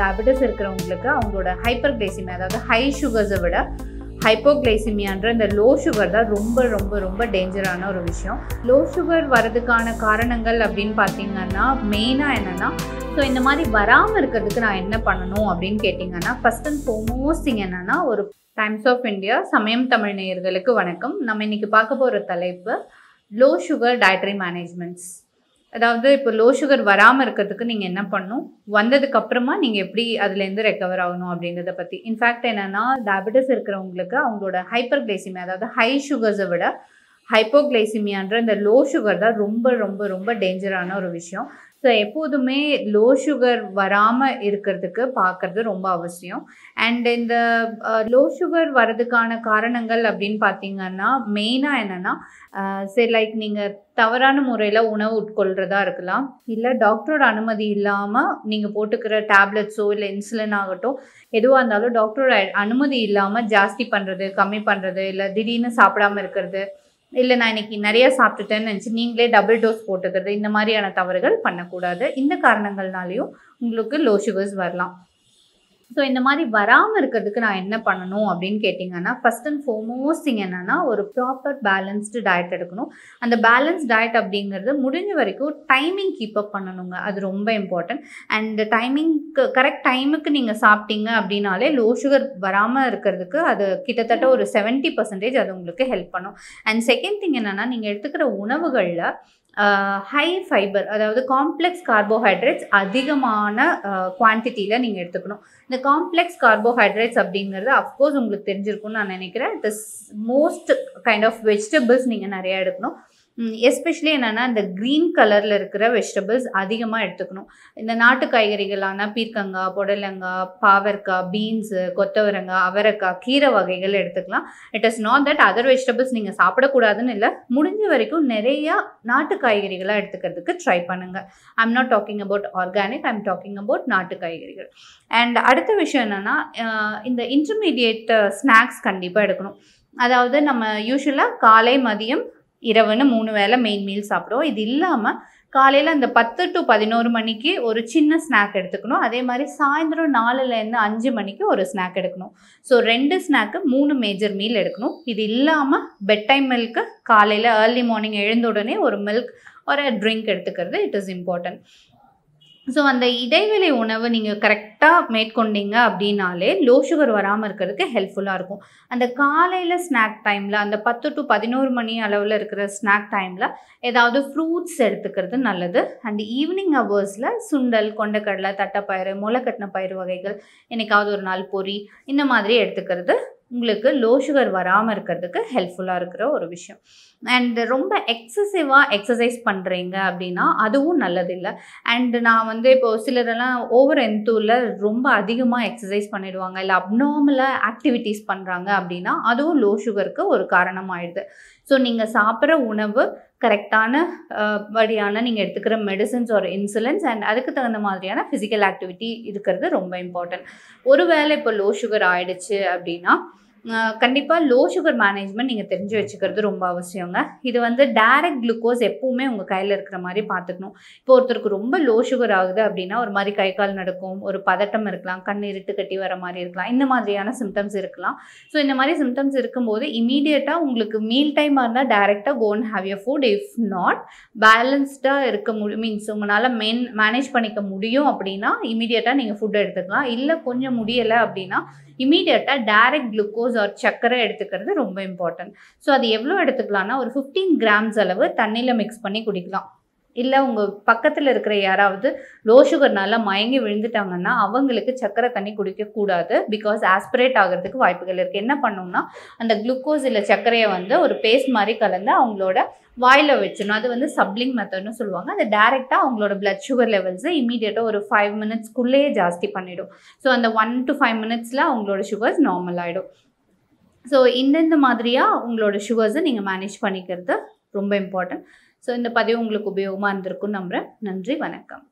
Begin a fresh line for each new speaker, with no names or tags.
diabetes இருக்கிறவங்களுக்கு அவங்களோட hyperglycaemia அதாவது ஹை சுகர்ஸை விட ஹைப்போகிளைசிமியான்ற இந்த லோ சுகர் தான் ரொம்ப ரொம்ப ரொம்ப டேஞ்சரான ஒரு விஷயம் லோ சுகர் வரதுக்கான காரணங்கள் அப்படின்னு பார்த்தீங்கன்னா மெயினாக என்னென்னா ஸோ இந்த மாதிரி வராமல் இருக்கிறதுக்கு நான் என்ன பண்ணணும் அப்படின்னு கேட்டிங்கன்னா ஃபஸ்ட் அண்ட் ஃபோமோஸ்ட் என்னென்னா ஒரு டைம்ஸ் ஆஃப் இந்தியா சமயம் தமிழ் நேயர்களுக்கு வணக்கம் நம்ம இன்றைக்கி பார்க்க போகிற தலைப்பு லோ சுகர் டயட்ரி மேனேஜ்மெண்ட்ஸ் அதாவது இப்போ லோ சுகர் வராமல் இருக்கிறதுக்கு நீங்கள் என்ன பண்ணணும் வந்ததுக்கப்புறமா நீங்கள் எப்படி அதுலேருந்து ரெக்கவர் ஆகணும் அப்படின்றத பற்றி இன்ஃபேக்ட் என்னென்னா டயபெட்டிஸ் இருக்கிறவங்களுக்கு அவங்களோட ஹைப்பர் கிளைசிமியா அதாவது ஹை சுகர்ஸை விட கிளைசிமியான்ற இந்த லோ சுகர் தான் ரொம்ப ரொம்ப ரொம்ப டேஞ்சரான ஒரு விஷயம் ஸோ எப்போதுமே லோ சுகர் வராமல் இருக்கிறதுக்கு பார்க்குறது ரொம்ப அவசியம் அண்ட் இந்த லோ சுகர் வர்றதுக்கான காரணங்கள் அப்படின்னு பார்த்தீங்கன்னா மெயினாக என்னென்னா uh, சரி லைக் நீங்கள் தவறான முறையில் உணவு உட்கொள்கிறதா இருக்கலாம் இல்லை டாக்டரோட அனுமதி இல்லாமல் நீங்கள் போட்டுக்கிற டேப்லெட்ஸோ இல்லை இன்சுலின் ஆகட்டும் எதுவாக இருந்தாலும் டாக்டரோட அனுமதி இல்லாமல் ஜாஸ்தி பண்ணுறது கம்மி பண்ணுறது இல்லை திடீர்னு சாப்பிடாமல் இருக்கிறது இல்லை நான் இன்னைக்கு நிறைய சாப்பிட்டுட்டேன்னு நினச்சி நீங்களே டபுள் டோஸ் போட்டுக்கிறது இந்த மாதிரியான தவறுகள் பண்ணக்கூடாது இந்த காரணங்கள்னாலையும் உங்களுக்கு லோ சுகர்ஸ் வரலாம் ஸோ இந்த மாதிரி வராமல் இருக்கிறதுக்கு நான் என்ன பண்ணணும் அப்படின்னு கேட்டிங்கன்னா ஃபஸ்ட் அண்ட் ஃபோமோஸ்ட் இங்கே என்னென்னா ஒரு ப்ராப்பர் பேலன்ஸ்டு டயட் எடுக்கணும் அந்த பேலன்ஸ் டயட் அப்படிங்கிறது முடிஞ்ச வரைக்கும் டைமிங் கீப் அப் பண்ணணுங்க அது ரொம்ப இம்பார்ட்டன்ட் அண்ட் டைமிங்க்கு கரெக்ட் டைமுக்கு நீங்கள் சாப்பிட்டீங்க அப்படின்னாலே லோ சுகர் வராமல் இருக்கிறதுக்கு அது கிட்டத்தட்ட ஒரு செவன்ட்டி பர்சன்டேஜ் அது உங்களுக்கு ஹெல்ப் பண்ணும் அண்ட் செகண்ட் திங் என்னென்னா நீங்கள் எடுத்துக்கிற உணவுகளில் ஹை ஃபைபர் அதாவது காம்ப்ளெக்ஸ் கார்போஹைட்ரேட்ஸ் அதிகமான குவான்டிட்டியில் நீங்கள் எடுத்துக்கணும் இந்த காம்ப்ளெக்ஸ் கார்போஹைட்ரேட்ஸ் அப்படிங்கிறது அஃப்கோர்ஸ் உங்களுக்கு தெரிஞ்சிருக்கும்னு நான் நினைக்கிறேன் it is most kind of vegetables நீங்கள் நிறையா எடுக்கணும் எஸ்பெஷலி என்னென்னா இந்த க்ரீன் கலரில் இருக்கிற வெஜிடபிள்ஸ் அதிகமாக எடுத்துக்கணும் இந்த நாட்டு காய்கறிகளான பீர்க்கங்காய் புடலங்காய் பாவற்காய் பீன்ஸு கொத்தவரங்காய் அவரைக்காய் கீரை வகைகள் எடுத்துக்கலாம் it is not that other vegetables நீங்கள் சாப்பிடக்கூடாதுன்னு இல்லை முடிஞ்ச வரைக்கும் நிறையா நாட்டு காய்கறிகளாக எடுத்துக்கிறதுக்கு ட்ரை பண்ணுங்கள் I am not talking about organic I am talking about நாட்டு காய்கறிகள் அண்ட் அடுத்த விஷயம் என்னென்னா இந்த இன்டர்மீடியேட் ஸ்நாக்ஸ் கண்டிப்பாக எடுக்கணும் அதாவது நம்ம யூஸ்வலாக காலை மதியம் இரவுன்னு மூணு வேளை மெயின் மீல் சாப்பிடுவோம் இது இல்லாமல் காலையில் அந்த பத்து டு பதினோரு மணிக்கு ஒரு சின்ன ஸ்நாக் எடுத்துக்கணும் அதே மாதிரி சாயந்தரம் நாலுலேருந்து அஞ்சு மணிக்கு ஒரு ஸ்நாக் எடுக்கணும் ஸோ ரெண்டு ஸ்நாக்கு மூணு மேஜர் மீல் எடுக்கணும் இது இல்லாமல் பெட் டைம் மில்க்கு காலையில் ஏர்லி மார்னிங் எழுந்த உடனே ஒரு மில்க் ஒரு ட்ரிங்க் எடுத்துக்கிறது இட் இஸ் இம்பார்ட்டன்ட் ஸோ அந்த இடைவேளை உணவு நீங்கள் கரெக்டாக மேற்கொண்டீங்க அப்படின்னாலே லோ சுகர் வராமல் இருக்கிறதுக்கு ஹெல்ப்ஃபுல்லாக இருக்கும் அந்த காலையில் ஸ்நாக் டைமில் அந்த பத்து டு பதினோரு மணி அளவில் இருக்கிற ஸ்நாக் டைமில் ஏதாவது ஃப்ரூட்ஸ் எடுத்துக்கிறது நல்லது அண்ட் ஈவினிங் ஹவர்ஸில் சுண்டல் கொண்டக்கடலை தட்டைப்பயிறு முளைக்கட்டின பயிறு வகைகள் என்றைக்காவது ஒரு நாள் பொறி இந்த மாதிரி எடுத்துக்கிறது உங்களுக்கு லோ சுகர் வராமல் இருக்கிறதுக்கு ஹெல்ப்ஃபுல்லாக இருக்கிற ஒரு விஷயம் அண்டு ரொம்ப எக்ஸசிவாக எக்ஸசைஸ் பண்ணுறீங்க அப்படின்னா அதுவும் நல்லதில்லை அண்டு நான் வந்து இப்போது சிலரெல்லாம் ஓவர் எந்தூரில் ரொம்ப அதிகமாக எக்ஸசைஸ் பண்ணிடுவாங்க இல்லை அப்நார்மலாக ஆக்டிவிட்டீஸ் பண்ணுறாங்க அப்படின்னா அதுவும் லோ சுகருக்கு ஒரு காரணமாயிடுது ஸோ நீங்கள் சாப்பிட்ற உணவு கரெக்டான வழியான நீங்கள் எடுத்துக்கிற மெடிசன்ஸ் ஒரு இன்சுலன்ஸ் அண்ட் அதுக்கு தகுந்த மாதிரியான ஃபிசிக்கல் ஆக்டிவிட்டி இருக்கிறது ரொம்ப இம்பார்ட்டன்ட் ஒருவேளை இப்போ லோ சுகர் ஆயிடுச்சு அப்படின்னா கண்டிப்பாக லோ சுகர் மேனேஜ்மெண்ட் நீங்கள் தெரிஞ்சு வச்சுக்கிறது ரொம்ப அவசியங்க இது வந்து டைரக்ட் குளுக்கோஸ் எப்பவுமே உங்கள் கையில் இருக்கிற மாதிரி பார்த்துக்கணும் இப்போ ஒருத்தருக்கு ரொம்ப லோ சுகர் ஆகுது அப்படின்னா ஒரு மாதிரி கை கால் நடக்கும் ஒரு பதட்டம் இருக்கலாம் கண் இருட்டு கட்டி வர மாதிரி இருக்கலாம் இந்த மாதிரியான சிம்டம்ஸ் இருக்கலாம் ஸோ இந்த மாதிரி சிம்டம்ஸ் இருக்கும்போது இமீடியட்டாக உங்களுக்கு மீல் டைமாக இருந்தால் டேரெக்டாக gone have your food if not பேலன்ஸ்டாக இருக்க முடியும் மீன்ஸ் உங்களால் மெயின் மேனேஜ் பண்ணிக்க முடியும் அப்படின்னா இமீடியட்டாக நீங்கள் ஃபுட் எடுத்துக்கலாம் இல்லை கொஞ்சம் முடியலை அப்படின்னா இமீடியட்டாக டேரெக்ட் குளுக்கோஸ் ஆர் சர்க்கரை எடுத்துக்கிறது ரொம்ப இம்பார்ட்டன்ட் ஸோ அது எவ்வளோ எடுத்துக்கலாம்னா ஒரு ஃபிஃப்டீன் கிராம்ஸ் அளவு தண்ணியில் மிக்ஸ் பண்ணி குடிக்கலாம் இல்லை உங்கள் பக்கத்தில் இருக்கிற யாராவது லோ சுகர்னால மயங்கி விழுந்துட்டாங்கன்னா அவங்களுக்கு சக்கரை தண்ணி குடிக்கக்கூடாது பிகாஸ் ஆஸ்பிரேட் ஆகிறதுக்கு வாய்ப்புகள் இருக்குது என்ன பண்ணோம்னா அந்த குளுக்கோஸ் இல்லை சர்க்கரையை வந்து ஒரு பேஸ்ட் மாதிரி கலந்து அவங்களோட வாயில் வச்சிடணும் அது வந்து சப்ளிங் மெத்தட்னு சொல்லுவாங்க அது டேரெக்டாக அவங்களோட பிளட் சுகர் லெவல்ஸை இமீடியட்டாக ஒரு ஃபைவ் மினிட்ஸ்க்குள்ளேயே ஜாஸ்தி பண்ணிவிடும் ஸோ அந்த ஒன் டு ஃபைவ் மினிட்ஸில் அவங்களோட சுகர்ஸ் நார்மல் ஆகிடும் ஸோ இந்தந்த மாதிரியாக உங்களோட சுகர்ஸை நீங்கள் மேனேஜ் பண்ணிக்கிறது ரொம்ப இம்பார்ட்டன்ட் ஸோ இந்த பதிவு உங்களுக்கு உபயோகமாக இருந்திருக்கும் நம்புகிறேன் நன்றி வணக்கம்